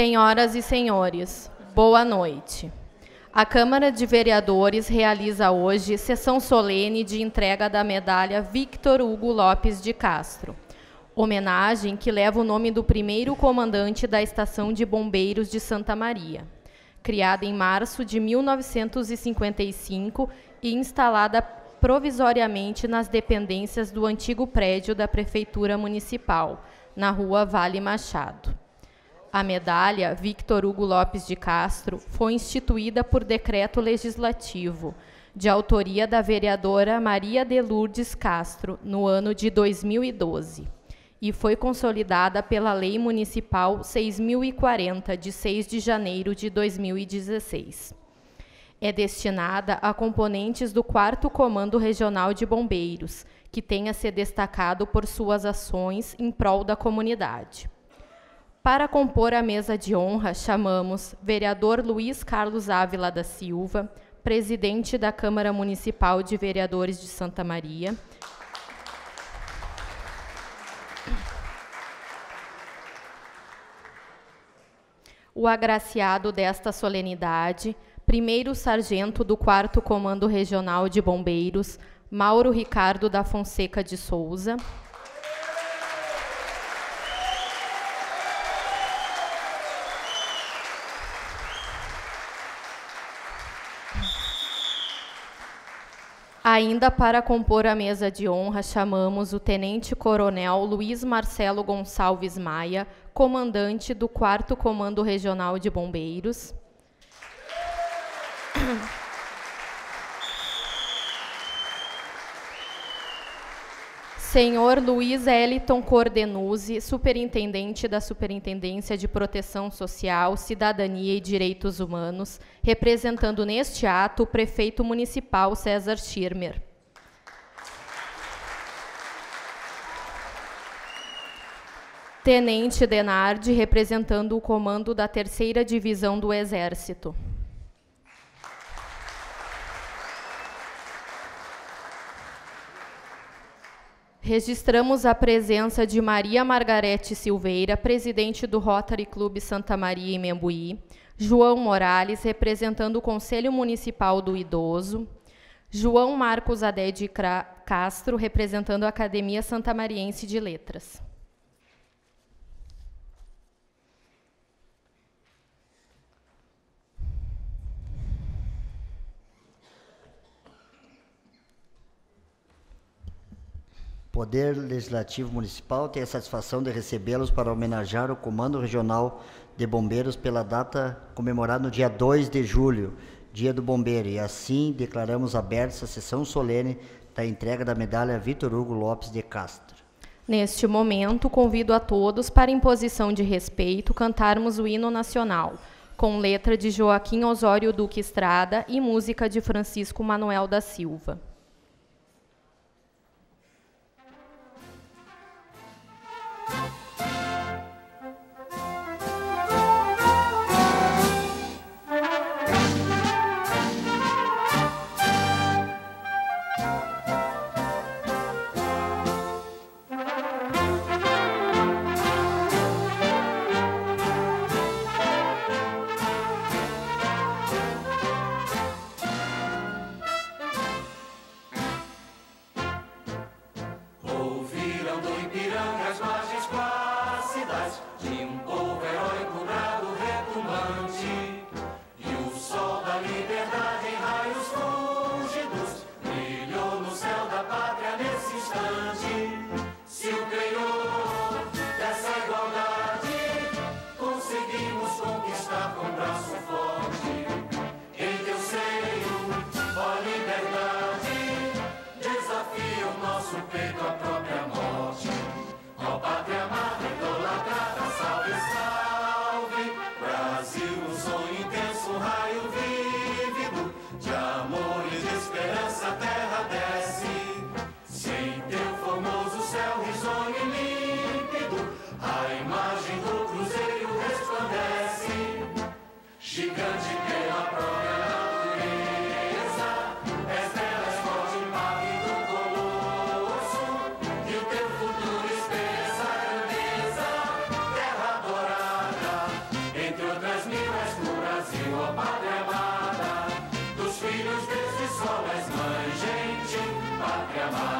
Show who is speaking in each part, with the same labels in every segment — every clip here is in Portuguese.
Speaker 1: Senhoras e senhores, boa noite. A Câmara de Vereadores realiza hoje sessão solene de entrega da medalha Victor Hugo Lopes de Castro, homenagem que leva o nome do primeiro comandante da Estação de Bombeiros de Santa Maria, criada em março de 1955 e instalada provisoriamente nas dependências do antigo prédio da Prefeitura Municipal, na rua Vale Machado a medalha Victor Hugo Lopes de Castro foi instituída por decreto legislativo de autoria da vereadora Maria de Lourdes Castro no ano de 2012 e foi consolidada pela Lei Municipal 6040 de 6 de janeiro de 2016. É destinada a componentes do 4 Comando Regional de Bombeiros, que tenha se destacado por suas ações em prol da comunidade. Para compor a mesa de honra, chamamos vereador Luiz Carlos Ávila da Silva, presidente da Câmara Municipal de Vereadores de Santa Maria. O agraciado desta solenidade, primeiro sargento do 4 Comando Regional de Bombeiros, Mauro Ricardo da Fonseca de Souza. Ainda para compor a mesa de honra, chamamos o tenente-coronel Luiz Marcelo Gonçalves Maia, comandante do 4 Comando Regional de Bombeiros. Senhor Luiz Eliton Cordenuzzi, Superintendente da Superintendência de Proteção Social, Cidadania e Direitos Humanos, representando neste ato o Prefeito Municipal César Schirmer. Tenente Denardi, representando o comando da Terceira Divisão do Exército. Registramos a presença de Maria Margarete Silveira, presidente do Rotary Clube Santa Maria em Membuí, João Morales, representando o Conselho Municipal do Idoso, João Marcos Adé de Castro, representando a Academia Santamariense de Letras.
Speaker 2: Poder Legislativo Municipal tem a satisfação de recebê-los para homenagear o Comando Regional de Bombeiros pela data comemorada no dia 2 de julho, Dia do Bombeiro, e assim declaramos aberta a sessão solene da entrega da medalha Vitor Hugo Lopes de Castro.
Speaker 1: Neste momento, convido a todos para, em posição de respeito, cantarmos o hino nacional, com letra de Joaquim Osório Duque Estrada e música de Francisco Manuel da Silva. Yeah.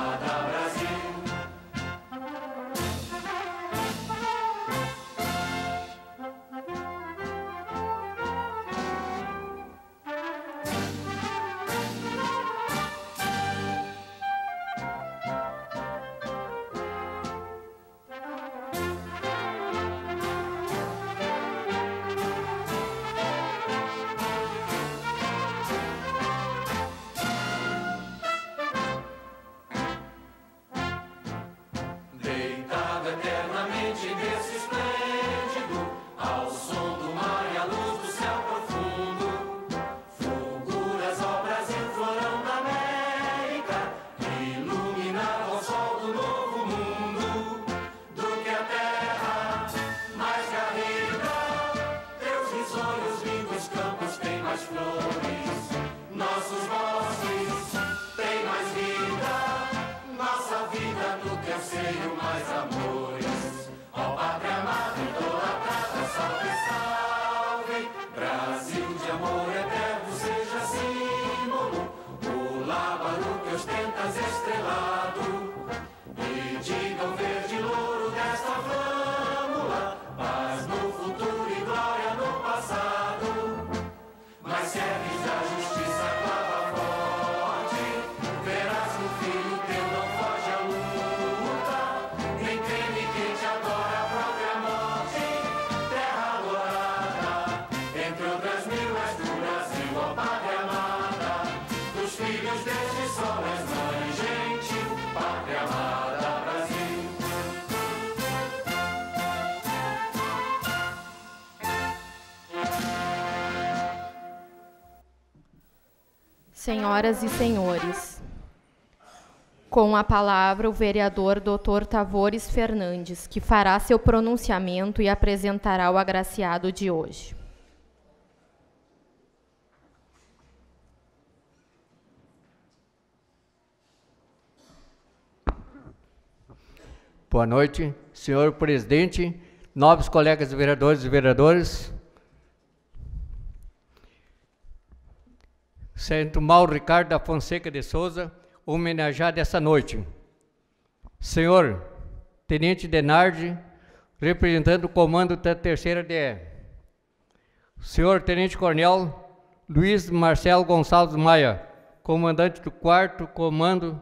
Speaker 1: senhoras e senhores. Com a palavra, o vereador Dr. Tavores Fernandes, que fará seu pronunciamento e apresentará o agraciado de hoje.
Speaker 3: Boa noite, senhor presidente, novos colegas vereadores e vereadoras, Santo Mauro Ricardo da Fonseca de Souza, homenageado essa noite. Senhor Tenente Denardi, representando o comando da terceira DE. Senhor Tenente Coronel Luiz Marcelo Gonçalves Maia, comandante do quarto comando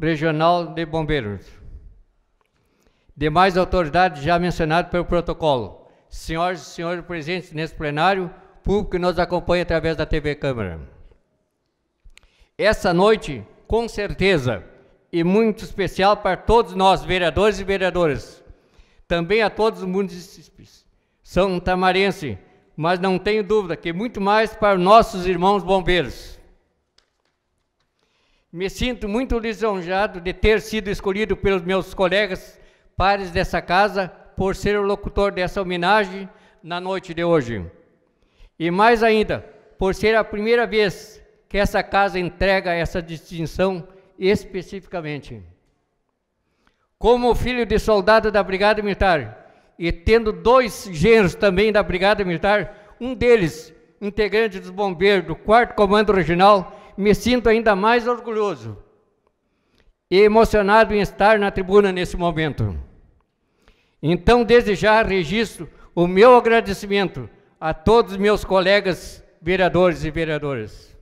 Speaker 3: regional de bombeiros. Demais autoridades já mencionadas pelo protocolo. Senhoras e senhores presentes nesse plenário, público que nos acompanha através da TV Câmara. Essa noite, com certeza, e muito especial para todos nós, vereadores e vereadoras, também a todos os municípios são tamarense, mas não tenho dúvida que muito mais para nossos irmãos bombeiros. Me sinto muito lisonjeado de ter sido escolhido pelos meus colegas, pares dessa casa, por ser o locutor dessa homenagem na noite de hoje. E mais ainda, por ser a primeira vez que essa casa entrega essa distinção especificamente. Como filho de soldado da Brigada Militar e tendo dois gêneros também da Brigada Militar, um deles integrante dos bombeiros do 4 Comando Regional, me sinto ainda mais orgulhoso e emocionado em estar na tribuna nesse momento. Então, desde já registro o meu agradecimento a todos meus colegas vereadores e vereadoras.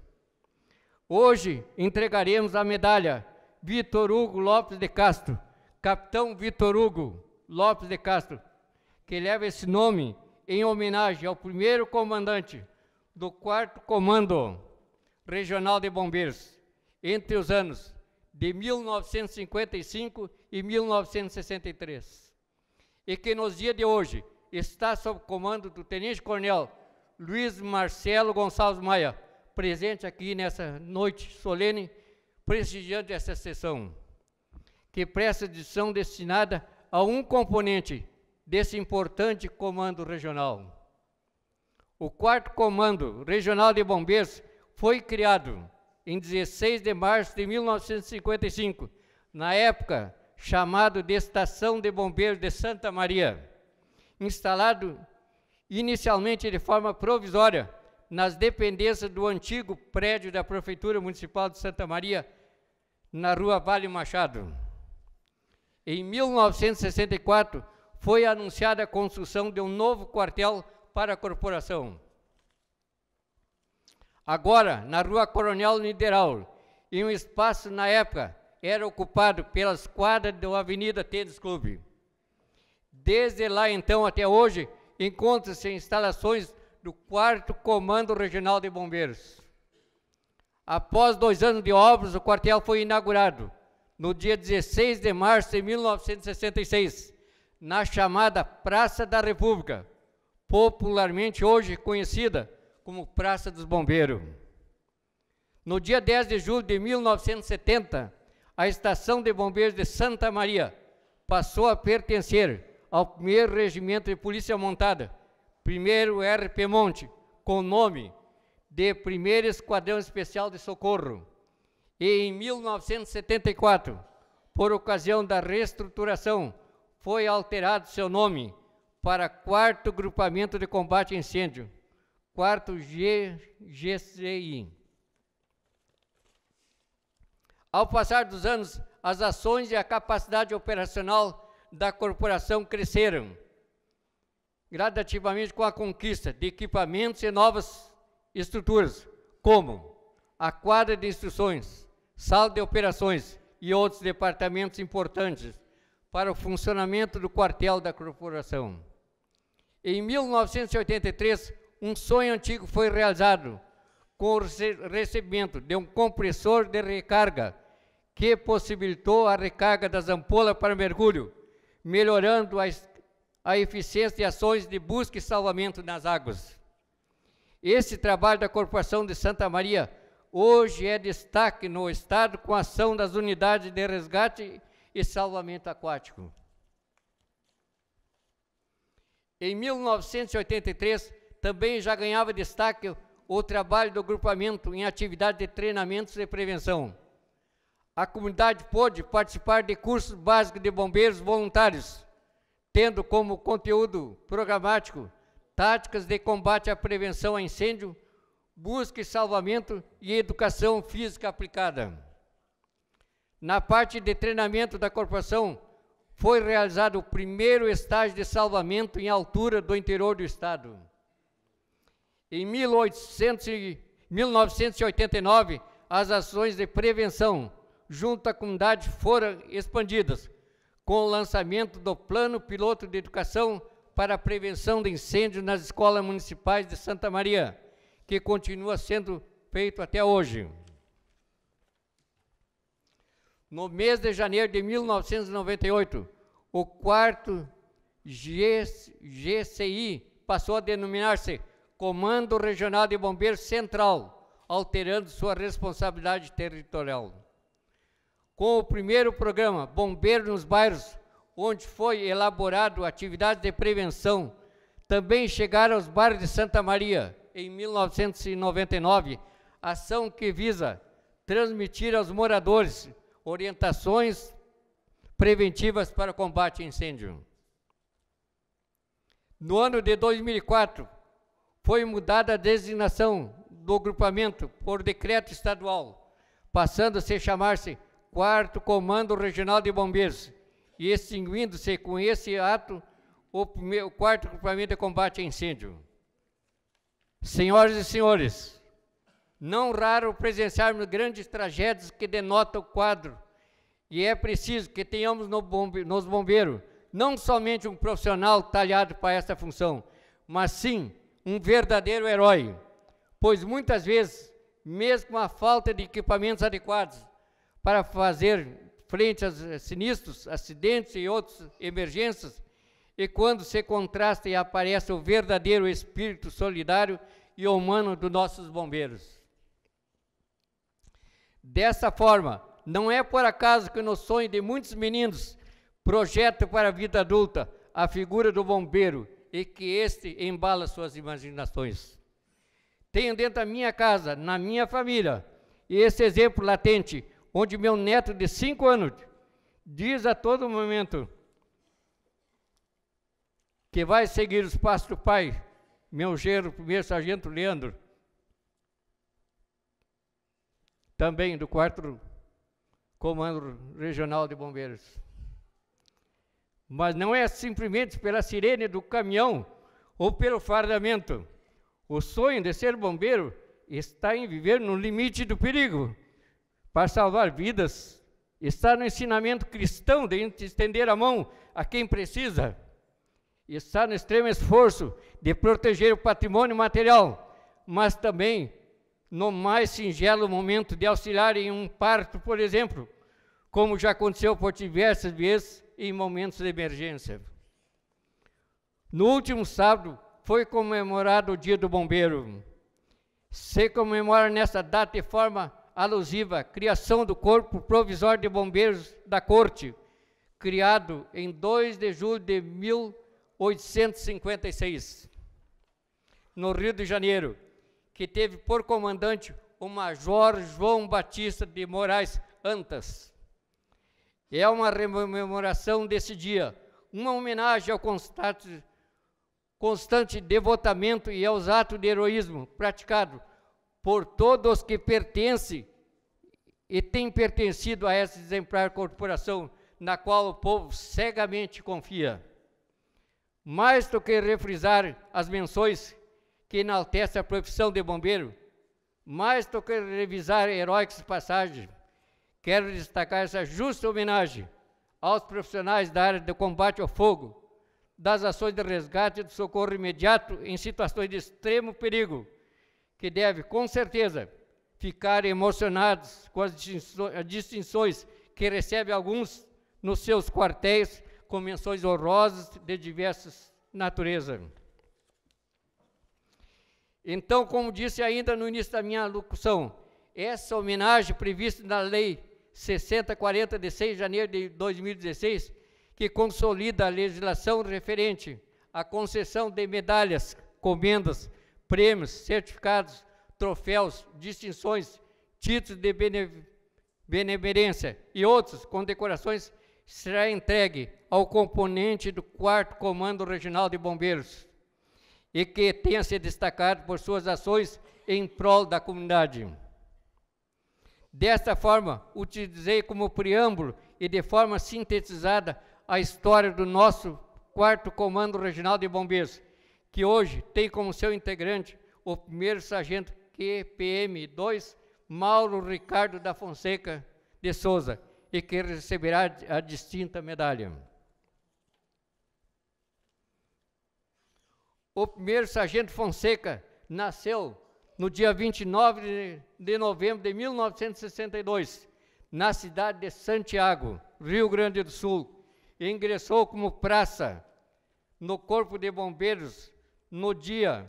Speaker 3: Hoje entregaremos a medalha Vitor Hugo Lopes de Castro, capitão Vitor Hugo Lopes de Castro, que leva esse nome em homenagem ao primeiro comandante do 4 Comando Regional de Bombeiros, entre os anos de 1955 e 1963. E que nos dias de hoje está sob comando do tenente-coronel Luiz Marcelo Gonçalves Maia, presente aqui nessa noite solene, prestigiando essa sessão, que presta edição destinada a um componente desse importante comando regional. O quarto comando regional de bombeiros foi criado em 16 de março de 1955, na época chamado de Estação de Bombeiros de Santa Maria instalado inicialmente de forma provisória nas dependências do antigo prédio da Prefeitura Municipal de Santa Maria, na Rua Vale Machado. Em 1964, foi anunciada a construção de um novo quartel para a corporação. Agora, na Rua Coronel Niderau, em um espaço na época era ocupado pelas quadras da Avenida Tênis Clube. Desde lá então até hoje, encontram-se instalações do 4 Comando Regional de Bombeiros. Após dois anos de obras, o quartel foi inaugurado no dia 16 de março de 1966, na chamada Praça da República, popularmente hoje conhecida como Praça dos Bombeiros. No dia 10 de julho de 1970, a Estação de Bombeiros de Santa Maria passou a pertencer ao primeiro regimento de polícia montada, primeiro RP Monte, com nome de primeiro esquadrão especial de socorro. E em 1974, por ocasião da reestruturação, foi alterado seu nome para quarto grupamento de combate a incêndio, quarto GGCI. Ao passar dos anos, as ações e a capacidade operacional da corporação cresceram, gradativamente com a conquista de equipamentos e novas estruturas, como a quadra de instruções, sala de operações e outros departamentos importantes para o funcionamento do quartel da corporação. Em 1983, um sonho antigo foi realizado com o recebimento de um compressor de recarga que possibilitou a recarga das ampolas para mergulho melhorando a, a eficiência de ações de busca e salvamento nas águas. Esse trabalho da Corporação de Santa Maria hoje é destaque no Estado com a ação das unidades de resgate e salvamento aquático. Em 1983, também já ganhava destaque o trabalho do grupamento em atividade de treinamentos e prevenção a comunidade pôde participar de cursos básicos de bombeiros voluntários, tendo como conteúdo programático táticas de combate à prevenção a incêndio, busca e salvamento e educação física aplicada. Na parte de treinamento da corporação, foi realizado o primeiro estágio de salvamento em altura do interior do estado. Em 1989, as ações de prevenção junto à comunidade foram expandidas, com o lançamento do Plano Piloto de Educação para a Prevenção de Incêndios nas Escolas Municipais de Santa Maria, que continua sendo feito até hoje. No mês de janeiro de 1998, o quarto GCI passou a denominar-se Comando Regional de Bombeiros Central, alterando sua responsabilidade territorial com o primeiro programa Bombeiro nos Bairros, onde foi elaborado atividades de prevenção, também chegaram aos bairros de Santa Maria em 1999, ação que visa transmitir aos moradores orientações preventivas para combate a incêndio. No ano de 2004, foi mudada a designação do agrupamento por decreto estadual, passando -se a chamar-se Quarto Comando Regional de Bombeiros. E extinguindo-se com esse ato o, primeiro, quarto grupamento de combate a incêndio. Senhoras e senhores, não raro presenciarmos grandes tragédias que denotam o quadro e é preciso que tenhamos no bombe nos bombeiros não somente um profissional talhado para esta função, mas sim um verdadeiro herói, pois muitas vezes, mesmo a falta de equipamentos adequados, para fazer frente a sinistros, acidentes e outras emergências, e quando se contrasta e aparece o verdadeiro espírito solidário e humano dos nossos bombeiros. Dessa forma, não é por acaso que no sonho de muitos meninos projeta para a vida adulta a figura do bombeiro e que este embala suas imaginações. Tenho dentro da minha casa, na minha família, esse exemplo latente onde meu neto de cinco anos diz a todo momento que vai seguir os passos do pai, meu gero, primeiro sargento Leandro, também do quarto comando regional de bombeiros. Mas não é simplesmente pela sirene do caminhão ou pelo fardamento. O sonho de ser bombeiro está em viver no limite do perigo, para salvar vidas, está no ensinamento cristão de estender a mão a quem precisa, está no extremo esforço de proteger o patrimônio material, mas também no mais singelo momento de auxiliar em um parto, por exemplo, como já aconteceu por diversas vezes em momentos de emergência. No último sábado foi comemorado o Dia do Bombeiro. Se comemora nessa data de forma alusiva à criação do Corpo Provisório de Bombeiros da Corte, criado em 2 de julho de 1856, no Rio de Janeiro, que teve por comandante o Major João Batista de Moraes Antas. É uma rememoração desse dia, uma homenagem ao constante, constante devotamento e aos atos de heroísmo praticados por todos que pertencem e têm pertencido a essa exemplar corporação na qual o povo cegamente confia. Mais do que refrisar as menções que enaltecem a profissão de bombeiro, mais do que revisar heróicas passagens, quero destacar essa justa homenagem aos profissionais da área do combate ao fogo, das ações de resgate e do socorro imediato em situações de extremo perigo, que deve, com certeza, ficar emocionados com as distinções que recebe alguns nos seus quartéis com menções honrosas de diversas natureza. Então, como disse ainda no início da minha locução, essa homenagem prevista na Lei 6040 de 6 de janeiro de 2016, que consolida a legislação referente à concessão de medalhas, comendas prêmios, certificados, troféus, distinções, títulos de benevolência benemerência e outros condecorações será entregue ao componente do 4 Comando Regional de Bombeiros e que tenha se destacado por suas ações em prol da comunidade. Desta forma, utilizei como preâmbulo e de forma sintetizada a história do nosso 4 Comando Regional de Bombeiros, que hoje tem como seu integrante o primeiro sargento QPM-2, Mauro Ricardo da Fonseca de Souza, e que receberá a distinta medalha. O primeiro sargento Fonseca nasceu no dia 29 de novembro de 1962, na cidade de Santiago, Rio Grande do Sul, e ingressou como praça no Corpo de Bombeiros no dia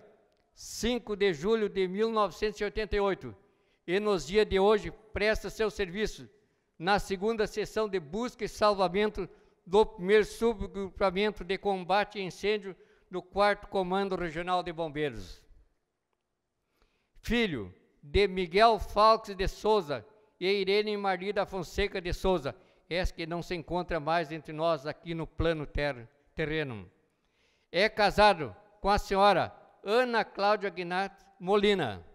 Speaker 3: 5 de julho de 1988 e nos dias de hoje presta seu serviço na segunda sessão de busca e salvamento do primeiro subgrupamento de combate a incêndio do 4 Comando Regional de Bombeiros. Filho de Miguel Falques de Souza e Irene Maria da Fonseca de Souza, essa que não se encontra mais entre nós aqui no plano ter terreno. É casado com a senhora Ana Cláudia Guinat Molina,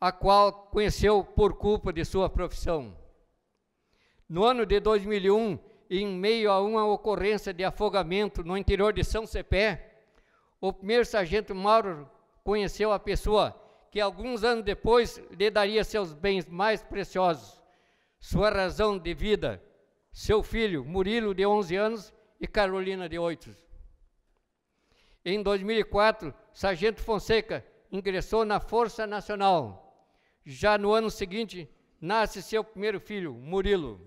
Speaker 3: a qual conheceu por culpa de sua profissão. No ano de 2001, em meio a uma ocorrência de afogamento no interior de São Cepé, o primeiro sargento Mauro conheceu a pessoa que alguns anos depois lhe daria seus bens mais preciosos, sua razão de vida, seu filho Murilo, de 11 anos, e Carolina, de 8. Em 2004, Sargento Fonseca ingressou na Força Nacional. Já no ano seguinte, nasce seu primeiro filho, Murilo.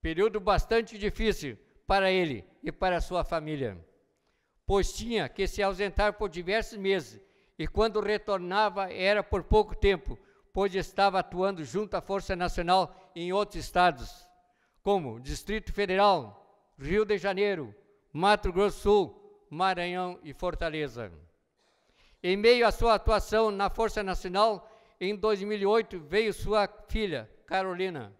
Speaker 3: Período bastante difícil para ele e para sua família, pois tinha que se ausentar por diversos meses e quando retornava era por pouco tempo, pois estava atuando junto à Força Nacional em outros estados como Distrito Federal, Rio de Janeiro, Mato Grosso Sul, Maranhão e Fortaleza. Em meio à sua atuação na Força Nacional, em 2008 veio sua filha, Carolina.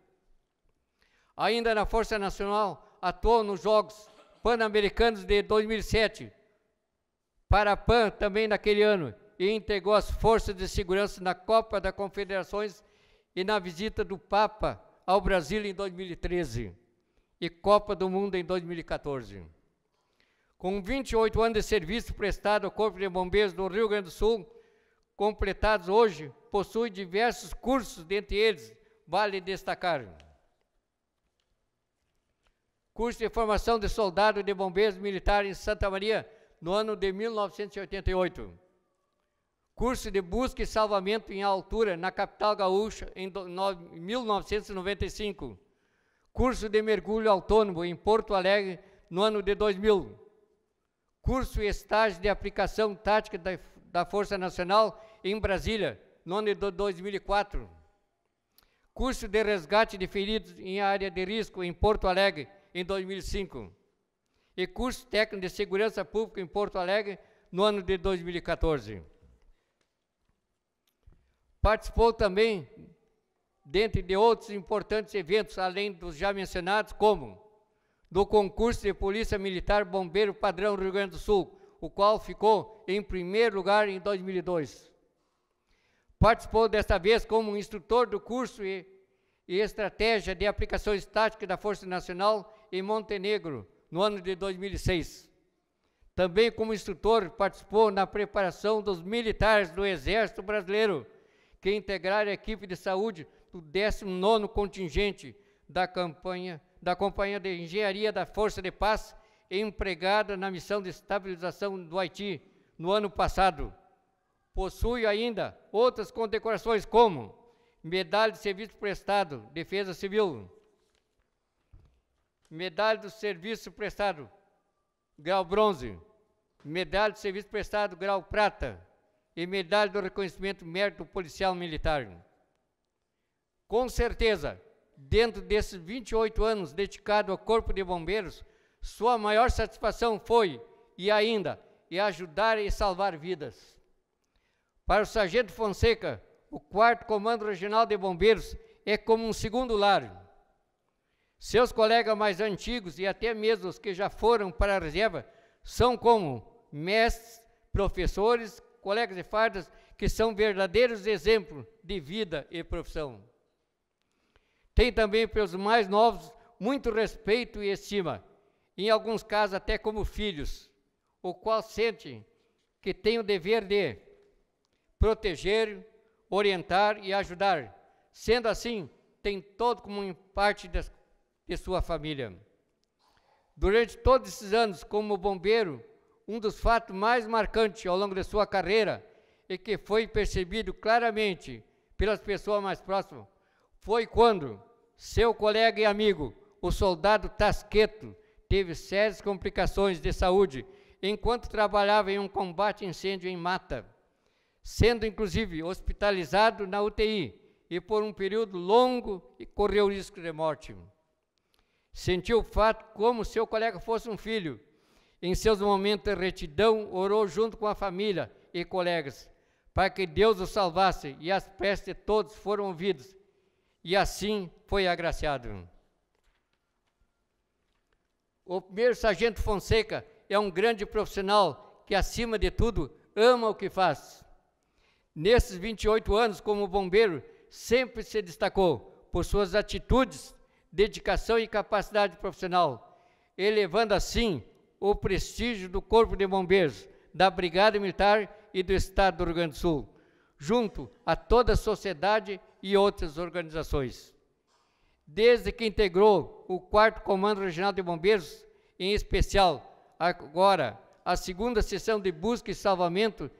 Speaker 3: Ainda na Força Nacional, atuou nos Jogos Pan-Americanos de 2007, para a PAN também naquele ano, e integrou as forças de segurança na Copa das Confederações e na visita do Papa ao Brasil em 2013 e Copa do Mundo em 2014. Com 28 anos de serviço prestado ao Corpo de Bombeiros do Rio Grande do Sul, completados hoje, possui diversos cursos, dentre eles, vale destacar: curso de formação de soldado de bombeiros militar em Santa Maria, no ano de 1988 curso de busca e salvamento em altura na capital gaúcha em 1995, curso de mergulho autônomo em Porto Alegre no ano de 2000, curso e estágio de aplicação tática da, da Força Nacional em Brasília no ano de 2004, curso de resgate de feridos em área de risco em Porto Alegre em 2005 e curso técnico de segurança pública em Porto Alegre no ano de 2014. Participou também, dentre de outros importantes eventos, além dos já mencionados, como do concurso de Polícia Militar Bombeiro Padrão Rio Grande do Sul, o qual ficou em primeiro lugar em 2002. Participou desta vez como instrutor do curso e, e Estratégia de Aplicações estática da Força Nacional em Montenegro, no ano de 2006. Também como instrutor, participou na preparação dos militares do Exército Brasileiro que integrar a equipe de saúde do 19 contingente da campanha da Companhia de Engenharia da Força de Paz, empregada na missão de estabilização do Haiti no ano passado. Possui ainda outras condecorações, como Medalha de Serviço Prestado, Defesa Civil, Medalha do Serviço Prestado, Grau Bronze, Medalha de Serviço Prestado, Grau Prata, e medalha do reconhecimento mérito policial militar. Com certeza, dentro desses 28 anos dedicado ao Corpo de Bombeiros, sua maior satisfação foi e ainda é ajudar e salvar vidas. Para o Sargento Fonseca, o 4 Comando Regional de Bombeiros é como um segundo lar. Seus colegas mais antigos e até mesmo os que já foram para a reserva são como mestres, professores, colegas de fardas que são verdadeiros exemplos de vida e profissão. Tem também pelos mais novos muito respeito e estima, em alguns casos até como filhos, o qual sente que tem o dever de proteger, orientar e ajudar. Sendo assim, tem todo como parte de sua família. Durante todos esses anos, como bombeiro, um dos fatos mais marcantes ao longo de sua carreira e que foi percebido claramente pelas pessoas mais próximas foi quando seu colega e amigo, o soldado Tasqueto, teve sérias complicações de saúde enquanto trabalhava em um combate incêndio em mata, sendo inclusive hospitalizado na UTI e por um período longo e correu risco de morte. Sentiu o fato como seu colega fosse um filho em seus momentos de retidão, orou junto com a família e colegas, para que Deus o salvasse, e as preces de todos foram ouvidas, e assim foi agraciado. O primeiro sargento Fonseca é um grande profissional que, acima de tudo, ama o que faz. Nesses 28 anos como bombeiro, sempre se destacou por suas atitudes, dedicação e capacidade profissional, elevando assim o prestígio do Corpo de Bombeiros, da Brigada Militar e do Estado do Rio Grande do Sul, junto a toda a sociedade e outras organizações. Desde que integrou o 4 Comando Regional de Bombeiros, em especial agora a segunda sessão de busca e salvamento,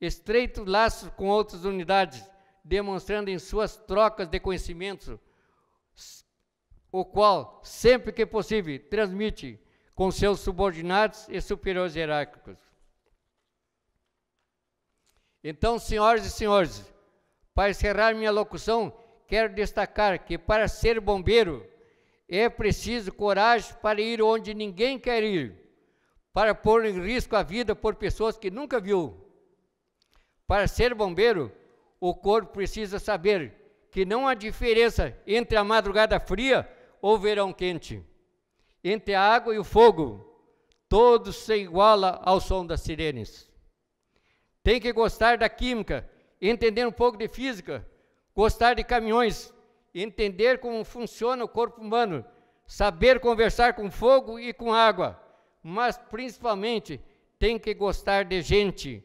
Speaker 3: estreito laços com outras unidades, demonstrando em suas trocas de conhecimentos, o qual, sempre que possível, transmite com seus subordinados e superiores hierárquicos. Então, senhoras e senhores, para encerrar minha locução, quero destacar que para ser bombeiro é preciso coragem para ir onde ninguém quer ir, para pôr em risco a vida por pessoas que nunca viu. Para ser bombeiro, o corpo precisa saber que não há diferença entre a madrugada fria ou verão quente entre a água e o fogo, todos se iguala ao som das sirenes. Tem que gostar da química, entender um pouco de física, gostar de caminhões, entender como funciona o corpo humano, saber conversar com fogo e com água, mas principalmente tem que gostar de gente,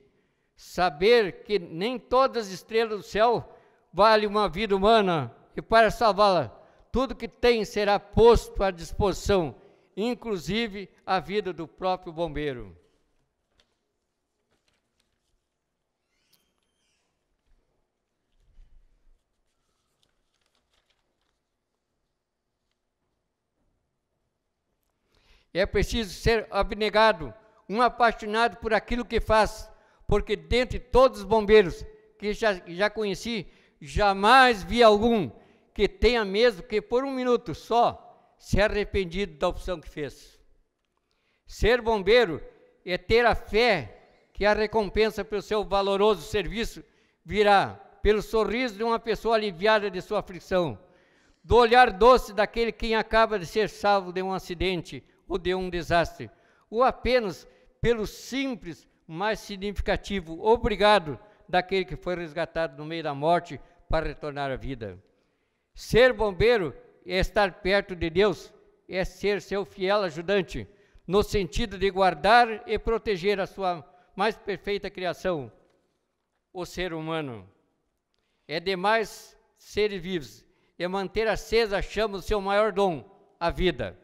Speaker 3: saber que nem todas as estrelas do céu vale uma vida humana e para salvá-la, tudo que tem será posto à disposição inclusive a vida do próprio bombeiro. É preciso ser abnegado, um apaixonado por aquilo que faz, porque dentre todos os bombeiros que já, já conheci, jamais vi algum que tenha mesmo que por um minuto só se arrependido da opção que fez. Ser bombeiro é ter a fé que a recompensa pelo seu valoroso serviço virá pelo sorriso de uma pessoa aliviada de sua aflição, do olhar doce daquele quem acaba de ser salvo de um acidente ou de um desastre, ou apenas pelo simples, mas significativo obrigado daquele que foi resgatado no meio da morte para retornar à vida. Ser bombeiro é estar perto de Deus é ser seu fiel ajudante, no sentido de guardar e proteger a sua mais perfeita criação, o ser humano. É demais seres vivos e é manter acesa a chama do seu maior dom, a vida.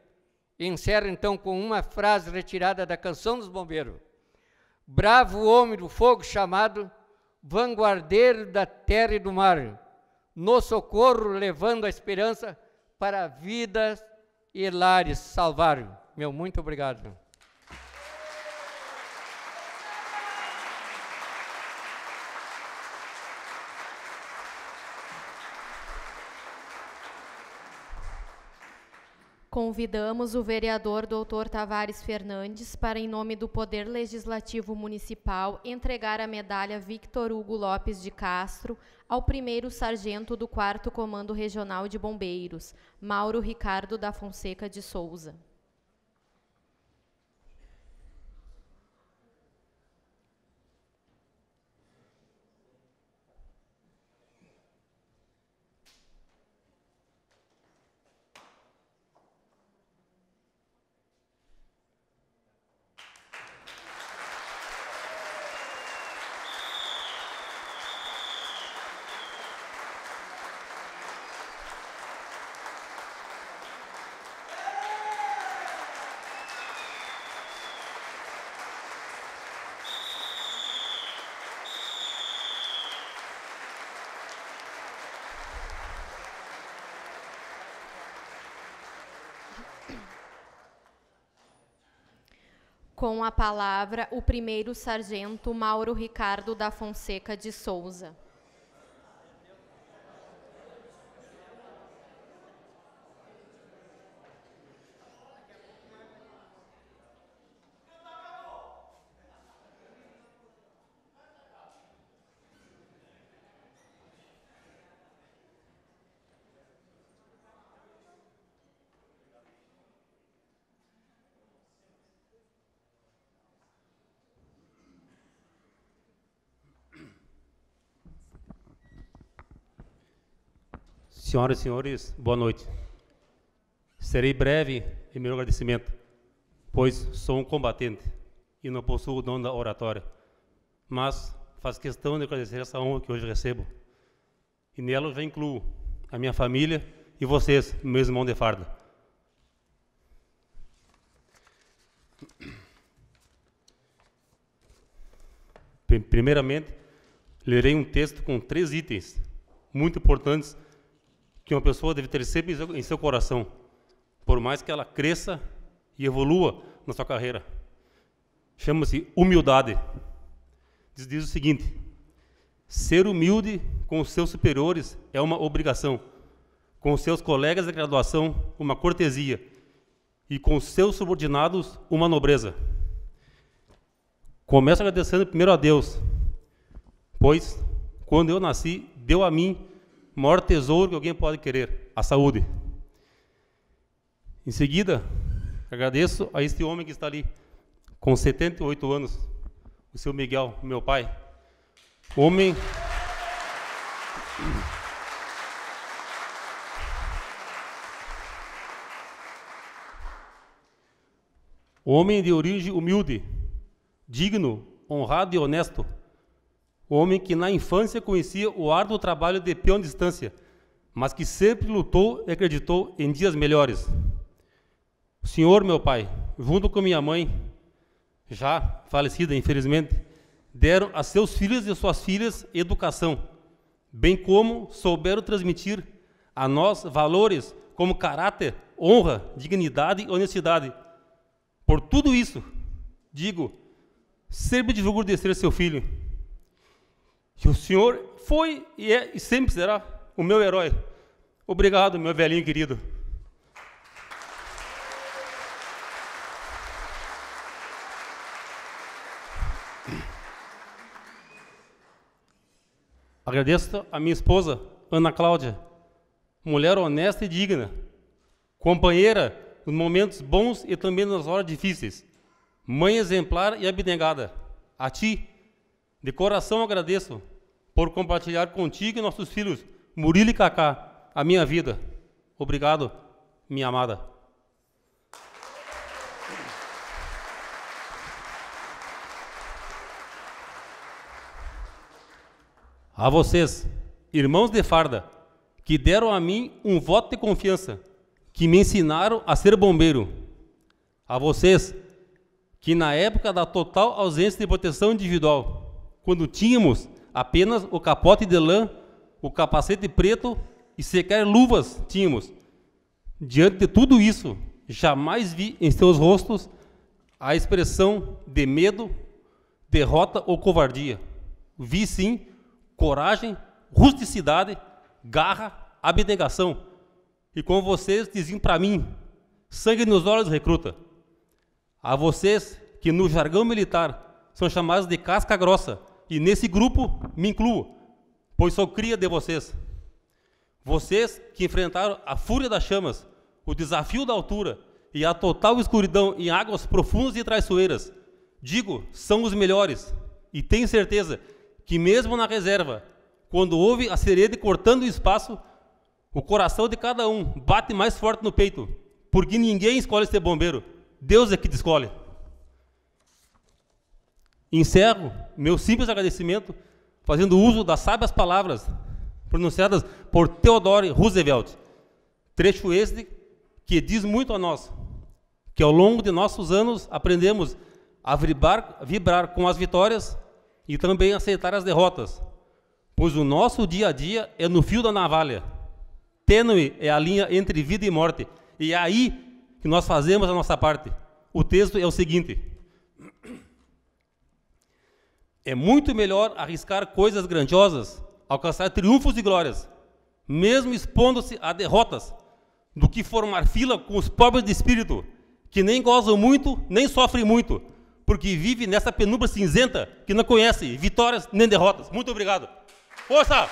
Speaker 3: Encerra então com uma frase retirada da canção dos bombeiros. Bravo homem do fogo chamado, vanguardeiro da terra e do mar, no socorro levando a esperança, para vidas e lares salvar. Meu muito obrigado.
Speaker 1: Convidamos o vereador Dr. Tavares Fernandes para, em nome do Poder Legislativo Municipal, entregar a medalha Victor Hugo Lopes de Castro ao primeiro sargento do 4 Comando Regional de Bombeiros, Mauro Ricardo da Fonseca de Souza. Com a palavra, o primeiro sargento Mauro Ricardo da Fonseca de Souza.
Speaker 4: Senhoras e senhores, boa noite. Serei breve em meu agradecimento, pois sou um combatente e não possuo o dom da oratória, mas faz questão de agradecer essa honra que hoje recebo. E nela já incluo a minha família e vocês, meus irmãos de farda. Primeiramente, lerei um texto com três itens muito importantes que uma pessoa deve ter sempre em seu coração, por mais que ela cresça e evolua na sua carreira. Chama-se humildade. Diz, diz o seguinte: ser humilde com os seus superiores é uma obrigação, com os seus colegas de graduação, uma cortesia, e com os seus subordinados, uma nobreza. Começo agradecendo primeiro a Deus, pois quando eu nasci, deu a mim o maior tesouro que alguém pode querer, a saúde. Em seguida, agradeço a este homem que está ali, com 78 anos, o seu Miguel, meu pai. Homem. Homem de origem humilde, digno, honrado e honesto homem que na infância conhecia o árduo trabalho de peão de distância, mas que sempre lutou e acreditou em dias melhores. O Senhor, meu pai, junto com minha mãe, já falecida infelizmente, deram a seus filhos e suas filhas educação, bem como souberam transmitir a nós valores como caráter, honra, dignidade e honestidade. Por tudo isso, digo, sempre divulgo ser seu filho que o Senhor foi e é e sempre será o meu herói. Obrigado, meu velhinho querido. Agradeço a minha esposa, Ana Cláudia, mulher honesta e digna, companheira nos momentos bons e também nas horas difíceis, mãe exemplar e abnegada. A ti, de coração agradeço por compartilhar contigo e nossos filhos, Murilo e Cacá, a minha vida. Obrigado, minha amada. A vocês, irmãos de farda, que deram a mim um voto de confiança, que me ensinaram a ser bombeiro. A vocês, que na época da total ausência de proteção individual, quando tínhamos Apenas o capote de lã, o capacete preto e sequer luvas tínhamos. Diante de tudo isso, jamais vi em seus rostos a expressão de medo, derrota ou covardia. Vi sim coragem, rusticidade, garra, abnegação. E como vocês diziam para mim, sangue nos olhos recruta. A vocês que no jargão militar são chamados de casca grossa, e nesse grupo me incluo, pois sou cria de vocês. Vocês que enfrentaram a fúria das chamas, o desafio da altura e a total escuridão em águas profundas e traiçoeiras, digo, são os melhores, e tenho certeza que, mesmo na reserva, quando houve a sereia cortando o espaço, o coração de cada um bate mais forte no peito, porque ninguém escolhe ser bombeiro, Deus é que escolhe. Encerro meu simples agradecimento fazendo uso das sábias palavras pronunciadas por Theodore Roosevelt. Trecho este que diz muito a nós, que ao longo de nossos anos aprendemos a vibrar, vibrar com as vitórias e também aceitar as derrotas, pois o nosso dia a dia é no fio da navalha. Tênue é a linha entre vida e morte, e é aí que nós fazemos a nossa parte. O texto é o seguinte: é muito melhor arriscar coisas grandiosas, alcançar triunfos e glórias, mesmo expondo-se a derrotas, do que formar fila com os pobres de espírito, que nem gozam muito, nem sofrem muito, porque vivem nessa penumbra cinzenta que não conhece vitórias nem derrotas. Muito obrigado. Força!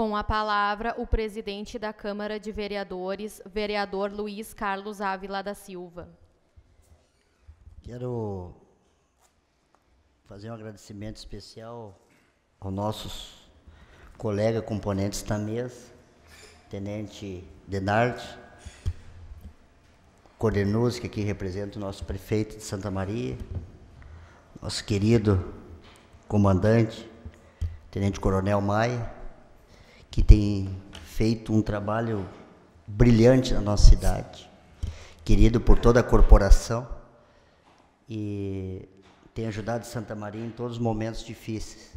Speaker 1: Com a palavra, o presidente da Câmara de Vereadores, vereador Luiz Carlos Ávila da Silva.
Speaker 2: Quero fazer um agradecimento especial aos nossos colegas componentes da mesa, Tenente Denard, Cordenuz, que aqui representa o nosso prefeito de Santa Maria, nosso querido comandante, Tenente Coronel Maia, que tem feito um trabalho brilhante na nossa cidade, querido por toda a corporação e tem ajudado Santa Maria em todos os momentos difíceis.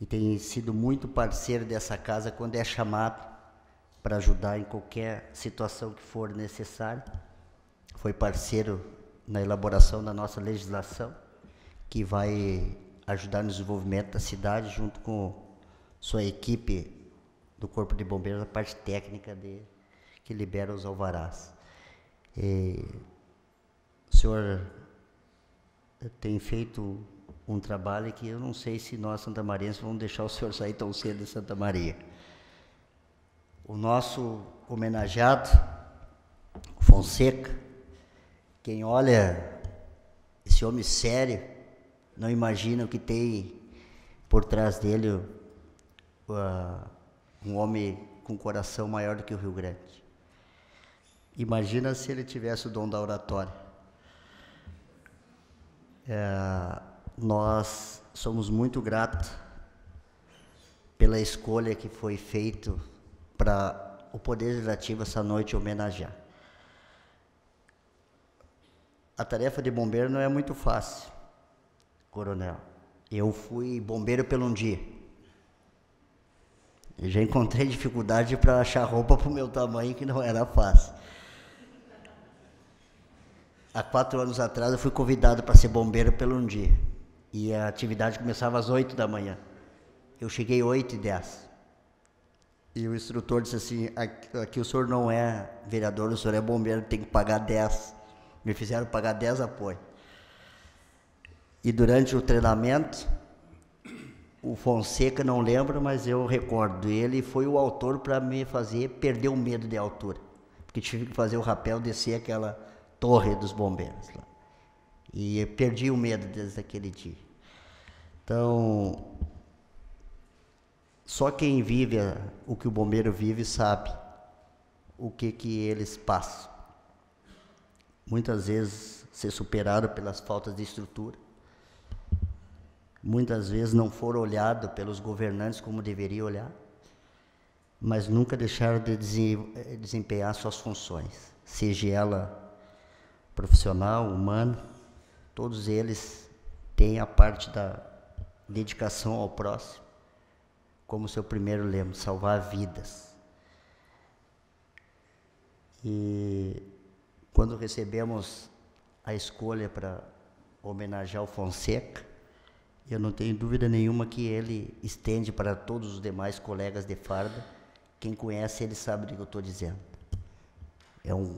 Speaker 2: E tem sido muito parceiro dessa casa quando é chamado para ajudar em qualquer situação que for necessária. Foi parceiro na elaboração da nossa legislação, que vai ajudar no desenvolvimento da cidade, junto com sua equipe do Corpo de Bombeiros, a parte técnica de, que libera os alvarás. E, o senhor tem feito um trabalho que eu não sei se nós, Santa Maria, vamos deixar o senhor sair tão cedo de Santa Maria. O nosso homenageado, Fonseca, quem olha esse homem sério, não imagina o que tem por trás dele a, um homem com coração maior do que o Rio Grande. Imagina se ele tivesse o dom da oratória. É, nós somos muito gratos pela escolha que foi feita para o Poder Legislativo essa noite homenagear. A tarefa de bombeiro não é muito fácil, coronel. Eu fui bombeiro pelo um dia. Eu já encontrei dificuldade para achar roupa para o meu tamanho, que não era fácil. Há quatro anos atrás, eu fui convidado para ser bombeiro pelo um dia. E a atividade começava às oito da manhã. Eu cheguei oito e dez. E o instrutor disse assim: aqui, o senhor não é vereador, o senhor é bombeiro, tem que pagar dez Me fizeram pagar dez apoio. E durante o treinamento, o Fonseca não lembra, mas eu recordo. Ele foi o autor para me fazer perder o medo de altura. Porque tive que fazer o rapel descer aquela torre dos bombeiros lá. E perdi o medo desde aquele dia. Então, só quem vive o que o bombeiro vive sabe o que, que eles passam. Muitas vezes ser superado pelas faltas de estrutura muitas vezes não foram olhados pelos governantes como deveria olhar, mas nunca deixaram de eh, desempenhar suas funções, seja ela profissional, humana, todos eles têm a parte da dedicação ao próximo como seu primeiro lema, salvar vidas. E quando recebemos a escolha para homenagear o Fonseca, eu não tenho dúvida nenhuma que ele estende para todos os demais colegas de farda. Quem conhece, ele sabe do que eu estou dizendo. É um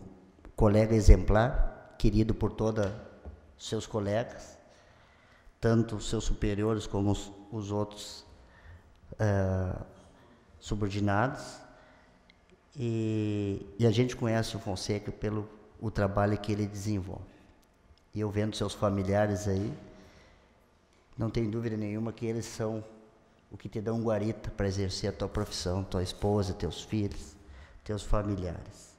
Speaker 2: colega exemplar, querido por todos seus colegas, tanto os seus superiores como os, os outros uh, subordinados. E, e, a gente conhece o Fonseca pelo o trabalho que ele desenvolve. E eu vendo seus familiares aí, não tem dúvida nenhuma que eles são o que te dão guarita para exercer a tua profissão, tua esposa, teus filhos, teus familiares.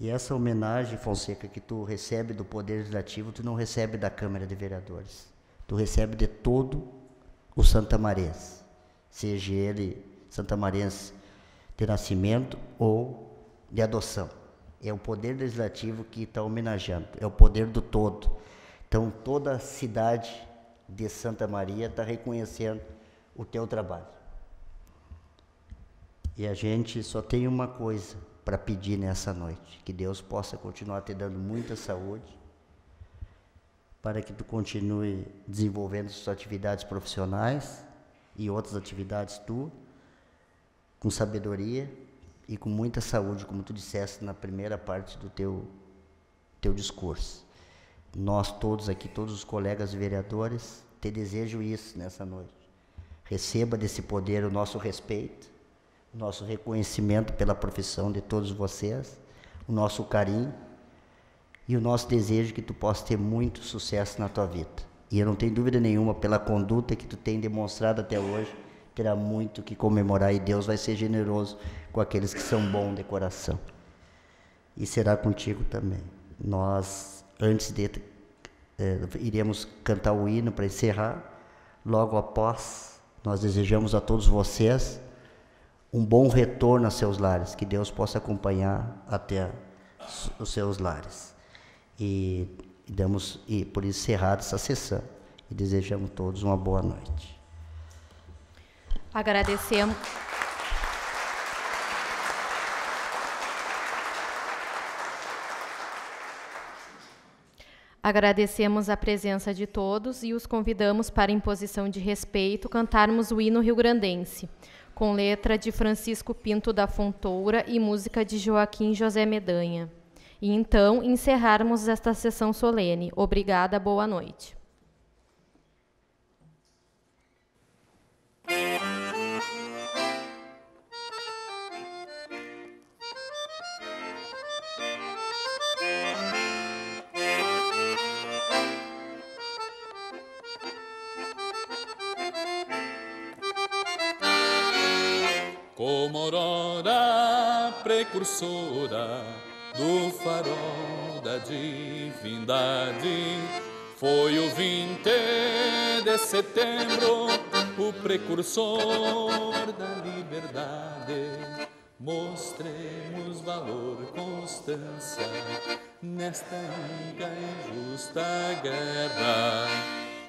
Speaker 2: E essa homenagem, Fonseca, que tu recebe do Poder Legislativo, tu não recebe da Câmara de Vereadores. Tu recebe de todo o Santa santamarense, seja ele Santa santamarense de nascimento ou de adoção. É o Poder Legislativo que está homenageando, é o poder do todo. Então, toda a cidade de Santa Maria está reconhecendo o teu trabalho. E a gente só tem uma coisa para pedir nessa noite, que Deus possa continuar te dando muita saúde, para que tu continue desenvolvendo suas atividades profissionais e outras atividades tu com sabedoria e com muita saúde, como tu disseste na primeira parte do teu teu discurso nós todos aqui, todos os colegas vereadores, te desejo isso nessa noite. Receba desse poder o nosso respeito, o nosso reconhecimento pela profissão de todos vocês, o nosso carinho e o nosso desejo que tu possa ter muito sucesso na tua vida. E eu não tenho dúvida nenhuma, pela conduta que tu tem demonstrado até hoje, terá muito que comemorar e Deus vai ser generoso com aqueles que são bons de coração. E será contigo também. Nós antes de é, iremos cantar o hino para encerrar. Logo após, nós desejamos a todos vocês um bom retorno a seus lares, que Deus possa acompanhar até os seus lares. E damos e por encerrar essa sessão e desejamos a todos uma boa noite.
Speaker 1: Agradecemos Agradecemos a presença de todos e os convidamos para, em posição de respeito, cantarmos o hino rio-grandense, com letra de Francisco Pinto da Fontoura e música de Joaquim José Medanha. E então encerrarmos esta sessão solene. Obrigada, boa noite.
Speaker 5: precursora do farol da divindade. Foi o 20 de setembro, o precursor da liberdade. Mostremos valor, constância nesta inca e justa guerra.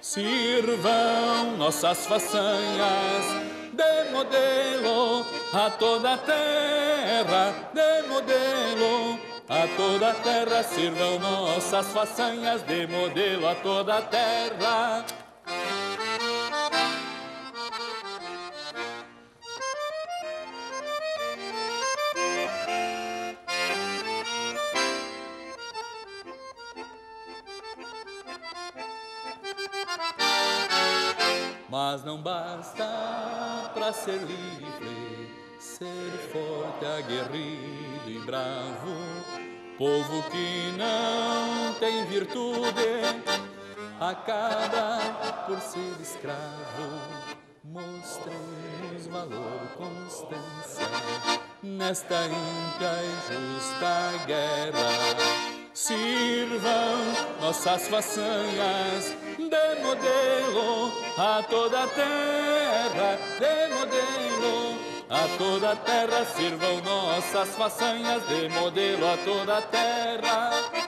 Speaker 5: Sirvam nossas façanhas de modelo a toda a terra, de modelo a toda a terra, sirvam nossas façanhas de modelo a toda a terra. ser livre, ser forte, aguerrido e bravo. Povo que não tem virtude, acaba por ser escravo. Mostremos valor, constância nesta inca e justa guerra sirvam nossas façanhas de modelo a toda a terra, de modelo a toda a terra, sirvam nossas façanhas de modelo a toda a terra.